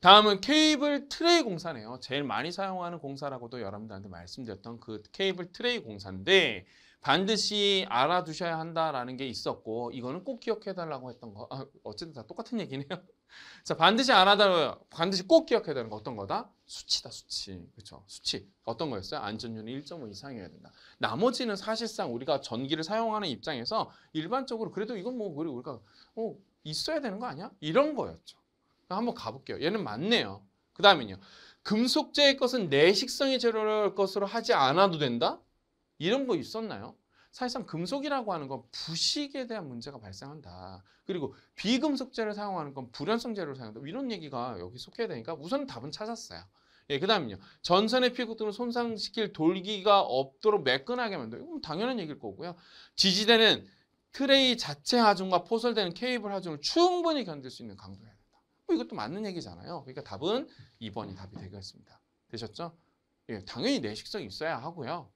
다음은 케이블 트레이 공사네요. 제일 많이 사용하는 공사라고도 여러분들한테 말씀드렸던 그 케이블 트레이 공사인데 반드시 알아두셔야 한다라는 게 있었고 이거는 꼭 기억해달라고 했던 거 아, 어쨌든 다 똑같은 얘기네요. 자 반드시 알아달라요. 반드시 꼭 기억해야 되는 거 어떤 거다? 수치다 수치. 그렇죠. 수치. 어떤 거였어요? 안전율이 1.5 이상이어야 된다. 나머지는 사실상 우리가 전기를 사용하는 입장에서 일반적으로 그래도 이건 뭐 우리가 어, 있어야 되는 거 아니야? 이런 거였죠. 한번 가볼게요. 얘는 맞네요. 그 다음은요. 금속재의 것은 내식성이제로를 것으로 하지 않아도 된다? 이런 거 있었나요? 사실상 금속이라고 하는 건 부식에 대한 문제가 발생한다. 그리고 비금속재를 사용하는 건 불연성 재료를 사용한다. 이런 얘기가 여기 속해야 되니까 우선 답은 찾았어요. 예, 그 다음은요. 전선의 피구 등을 손상시킬 돌기가 없도록 매끈하게 만들어. 이건 당연한 얘기일 거고요. 지지대는 트레이 자체 하중과 포설되는 케이블 하중을 충분히 견딜 수 있는 강도예요. 어, 이것도 맞는 얘기잖아요. 그러니까 답은 2번이 답이 되겠습니다. 되셨죠? 예, 당연히 내식성이 있어야 하고요.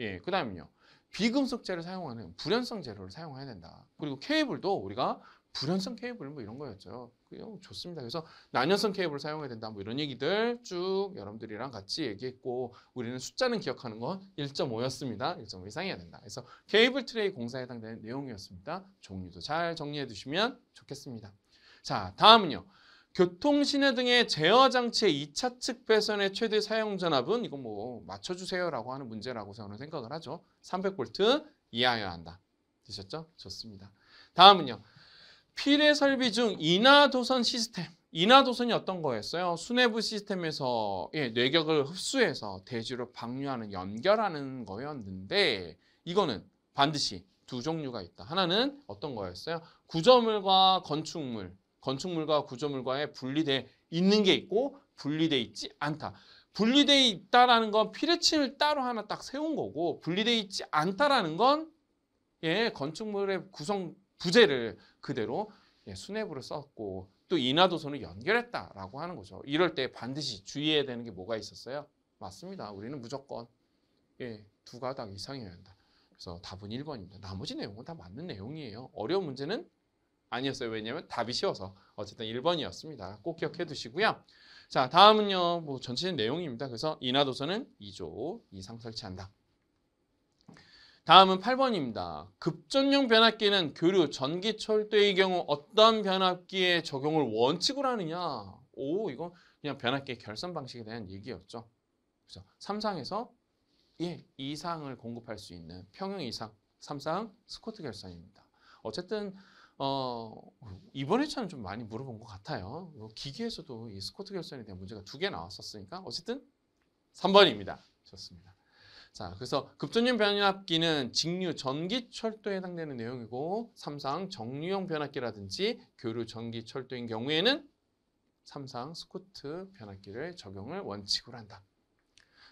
예, 그 다음은요. 비금속재를 사용하는 불연성 재료를 사용해야 된다. 그리고 케이블도 우리가 불연성 케이블 뭐 이런 거였죠. 그냥 뭐 좋습니다. 그래서 난연성 케이블을 사용해야 된다. 뭐 이런 얘기들 쭉 여러분들이랑 같이 얘기했고 우리는 숫자는 기억하는 건 1.5였습니다. 1.5이상이야 된다. 그래서 케이블 트레이 공사에 해당되는 내용이었습니다. 종류도 잘 정리해 두시면 좋겠습니다. 자, 다음은요. 교통신호 등의 제어 장치의 2차 측 배선의 최대 사용 전압은 이거뭐 맞춰주세요라고 하는 문제라고 저는 생각을 하죠. 300V 이하여야 한다. 되셨죠? 좋습니다. 다음은요. 필의 설비 중 인하도선 시스템. 인하도선이 어떤 거였어요? 수뇌부 시스템에서 예, 뇌격을 흡수해서 대지로 방류하는 연결하는 거였는데 이거는 반드시 두 종류가 있다. 하나는 어떤 거였어요? 구조물과 건축물 건축물과 구조물과의 분리돼 있는 게 있고 분리돼 있지 않다. 분리돼 있다라는 건피뢰침을 따로 하나 딱 세운 거고 분리돼 있지 않다라는 건 예, 건축물의 구성 부재를 그대로 예, 수뇌부를 썼고 또 인하도선을 연결했다라고 하는 거죠. 이럴 때 반드시 주의해야 되는 게 뭐가 있었어요? 맞습니다. 우리는 무조건 예, 두 가닥 이상이어야 한다. 그래서 답은 1번입니다. 나머지 내용은 다 맞는 내용이에요. 어려운 문제는 아니었어요. 왜냐면 답이 쉬워서. 어쨌든 1번이었습니다. 꼭 기억해 두시고요. 자, 다음은요. 뭐 전체 내용입니다. 그래서 인하도서는 2조 이상 설치한다. 다음은 8번입니다. 급전용 변압기는 교류, 전기, 철도의 경우 어떤 변압기에 적용을 원칙으로 하느냐. 오, 이거 그냥 변압기의 결선 방식에 대한 얘기였죠. 그래서 3상에서 예, 이상을 공급할 수 있는 평형 이상 3상 스쿼트 결선입니다. 어쨌든 어, 이번 회차는 좀 많이 물어본 것 같아요. 뭐 기계에서도 이 스쿼트 결선에 대한 문제가 두 개 나왔었으니까 어쨌든 3번입니다. 좋습니다. 자, 그래서 급전용 변압기는 직류 전기 철도에 해당되는 내용이고 삼상 정류형 변압기라든지 교류 전기 철도인 경우에는 삼상 스쿼트 변압기를 적용을 원칙으로 한다.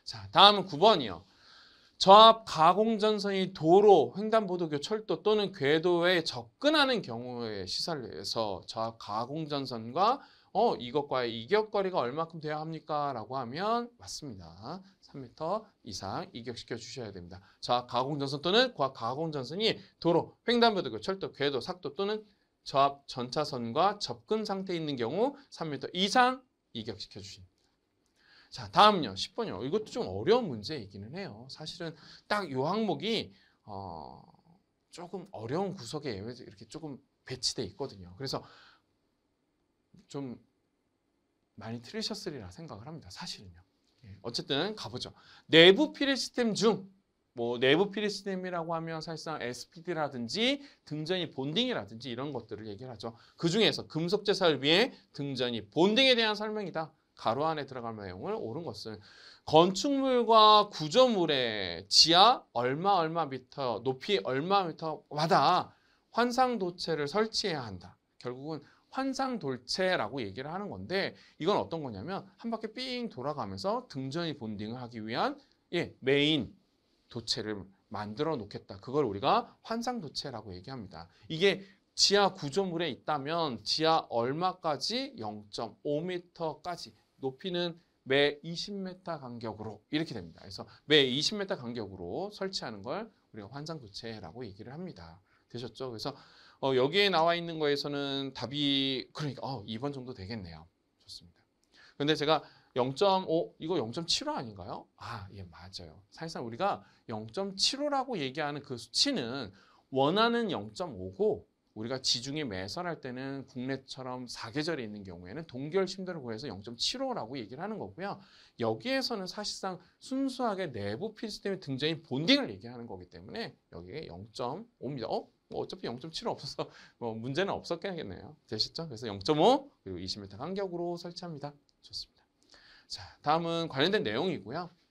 자, 다음은 9번이요. 저압 가공전선이 도로, 횡단보도교, 철도 또는 궤도에 접근하는 경우의 시설에서 내저압 가공전선과 어, 이것과의 이격거리가 얼마큼 돼야 합니까? 라고 하면 맞습니다. 3m 이상 이격시켜 주셔야 됩니다. 저압 가공전선 또는 과 가공전선이 도로, 횡단보도교, 철도, 궤도, 삭도 또는 저압 전차선과 접근 상태에 있는 경우 3m 이상 이격시켜 주십니다. 자, 다음요. 10번요. 이것도 좀 어려운 문제이기는 해요. 사실은 딱 요 항목이 어, 조금 어려운 구석에 이렇게 조금 배치돼 있거든요. 그래서 좀 많이 틀리셨으리라 생각을 합니다. 사실은요. 예, 어쨌든 가보죠. 내부 피리 시스템 중, 뭐 내부 피리 시스템이라고 하면 사실상 SPD라든지 등전이 본딩이라든지 이런 것들을 얘기를 하죠. 그 중에서 금속 재 설비의 등전이 본딩에 대한 설명이다. 가로 안에 들어갈 내용을 옳은 것은 건축물과 구조물의 지하 얼마 얼마 미터 높이 얼마 미터마다 환상 도체를 설치해야 한다. 결국은 환상 돌체라고 얘기를 하는 건데 이건 어떤 거냐면 한 바퀴 삥 돌아가면서 등전이 본딩을 하기 위한 예, 메인 도체를 만들어 놓겠다. 그걸 우리가 환상 도체라고 얘기합니다. 이게 지하 구조물에 있다면 지하 얼마까지 0.5m까지 높이는 매 20m 간격으로 이렇게 됩니다. 그래서 매 20m 간격으로 설치하는 걸 우리가 환상 교체라고 얘기를 합니다. 되셨죠? 그래서 어, 여기에 나와 있는 거에서는 답이 그러니까 어, 2번 정도 되겠네요. 좋습니다. 근데 제가 0.5 이거 0.75 아닌가요? 아, 예, 맞아요. 사실상 우리가 0.75라고 얘기하는 그 수치는 원하는 0.5고 우리가 지중해 매설할 때는 국내처럼 사계절이 있는 경우에는 동결 심도를 구해서 0.75라고 얘기를 하는 거고요. 여기에서는 사실상 순수하게 내부 필수템의 등장인 본딩을 얘기하는 거기 때문에 여기에 0.5입니다. 어? 뭐 어차피 0.7 5 없어서 뭐 문제는 없었겠네요. 되셨죠? 그래서 0.5 그리고 20m 간격으로 설치합니다. 좋습니다. 자, 다음은 관련된 내용이고요.